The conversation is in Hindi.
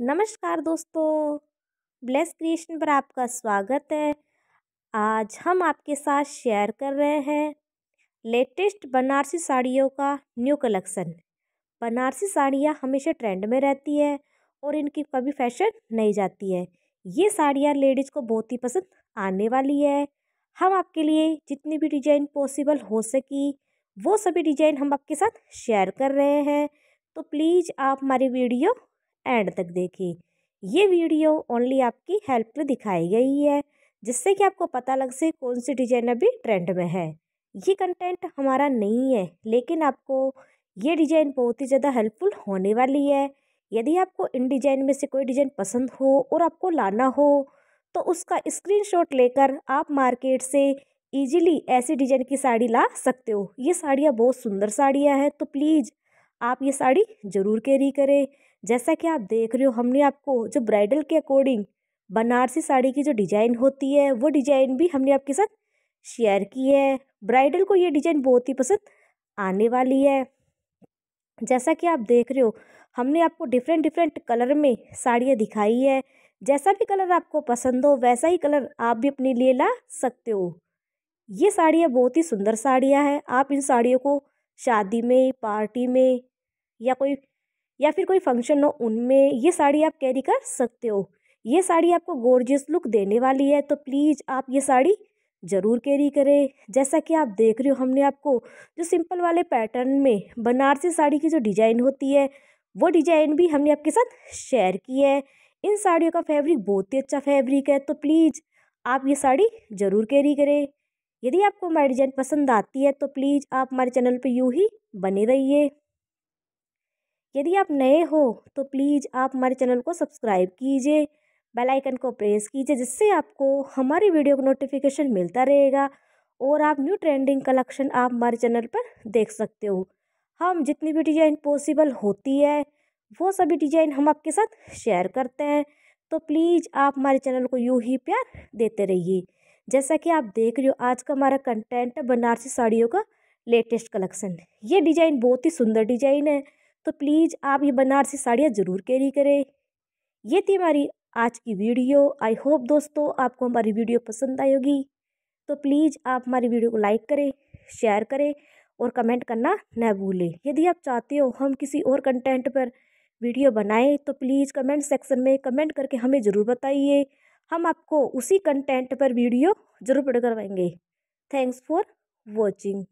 नमस्कार दोस्तों ब्लेस क्रिएशन पर आपका स्वागत है आज हम आपके साथ शेयर कर रहे हैं लेटेस्ट बनारसी साड़ियों का न्यू कलेक्शन बनारसी साड़ियाँ हमेशा ट्रेंड में रहती है और इनकी कभी फैशन नहीं जाती है ये साड़ियाँ लेडीज़ को बहुत ही पसंद आने वाली है हम आपके लिए जितनी भी डिजाइन पॉसिबल हो सकी वो सभी डिजाइन हम आपके साथ शेयर कर रहे हैं तो प्लीज़ आप हमारी वीडियो एंड तक देखें ये वीडियो ओनली आपकी हेल्प में दिखाई गई है जिससे कि आपको पता लग सके कौन सी डिजाइन अभी ट्रेंड में है ये कंटेंट हमारा नहीं है लेकिन आपको ये डिज़ाइन बहुत ही ज़्यादा हेल्पफुल होने वाली है यदि आपको इन डिज़ाइन में से कोई डिज़ाइन पसंद हो और आपको लाना हो तो उसका स्क्रीनशॉट लेकर आप मार्केट से इजीली ऐसी डिज़ाइन की साड़ी ला सकते हो ये साड़ियाँ बहुत सुंदर साड़ियाँ हैं तो प्लीज़ आप ये साड़ी ज़रूर कैरी करें जैसा कि आप देख रहे हो हमने आपको जो ब्राइडल के अकॉर्डिंग बनारसी साड़ी की जो डिज़ाइन होती है वो डिज़ाइन भी हमने आपके साथ शेयर की है ब्राइडल को ये डिज़ाइन बहुत ही पसंद आने वाली है जैसा कि आप देख रहे हो हमने आपको डिफरेंट डिफरेंट कलर में साड़ियाँ दिखाई है जैसा भी कलर आपको पसंद हो वैसा ही कलर आप भी अपने लिए ला सकते हो ये साड़ियाँ बहुत ही सुंदर साड़ियाँ हैं आप इन साड़ियों को शादी में पार्टी में या कोई या फिर कोई फंक्शन हो उनमें ये साड़ी आप कैरी कर सकते हो ये साड़ी आपको गोर्जियस लुक देने वाली है तो प्लीज़ आप ये साड़ी ज़रूर कैरी करें जैसा कि आप देख रहे हो हमने आपको जो सिंपल वाले पैटर्न में बनारसी साड़ी की जो डिज़ाइन होती है वो डिज़ाइन भी हमने आपके साथ शेयर की है इन साड़ियों का फैब्रिक बहुत ही अच्छा फैब्रिक है तो प्लीज़ आप ये साड़ी ज़रूर कैरी करें यदि आपको हमारी डिज़ाइन पसंद आती है तो प्लीज़ आप हमारे चैनल पर यूँ ही बने रहिए यदि आप नए हो तो प्लीज़ आप हमारे चैनल को सब्सक्राइब कीजिए बेल आइकन को प्रेस कीजिए जिससे आपको हमारी वीडियो का नोटिफिकेशन मिलता रहेगा और आप न्यू ट्रेंडिंग कलेक्शन आप हमारे चैनल पर देख सकते हो हम जितनी भी डिज़ाइन पॉसिबल होती है वो सभी डिज़ाइन हम आपके साथ शेयर करते हैं तो प्लीज़ आप हमारे चैनल को यूँ ही प्यार देते रहिए जैसा कि आप देख रहे हो आज का हमारा कंटेंट है बनारसी साड़ियों का लेटेस्ट कलेक्शन ये डिज़ाइन बहुत ही सुंदर डिज़ाइन है तो प्लीज़ आप ये बनारसी साड़ियाँ ज़रूर कैरी करें ये थी हमारी आज की वीडियो आई होप दोस्तों आपको हमारी वीडियो पसंद आई होगी तो प्लीज़ आप हमारी वीडियो को लाइक करें शेयर करें और कमेंट करना न भूलें यदि आप चाहते हो हम किसी और कंटेंट पर वीडियो बनाएं तो प्लीज़ कमेंट सेक्शन में कमेंट करके हमें ज़रूर बताइए हम आपको उसी कंटेंट पर वीडियो ज़रूर पड़ करवाएंगे थैंक्स फॉर वॉचिंग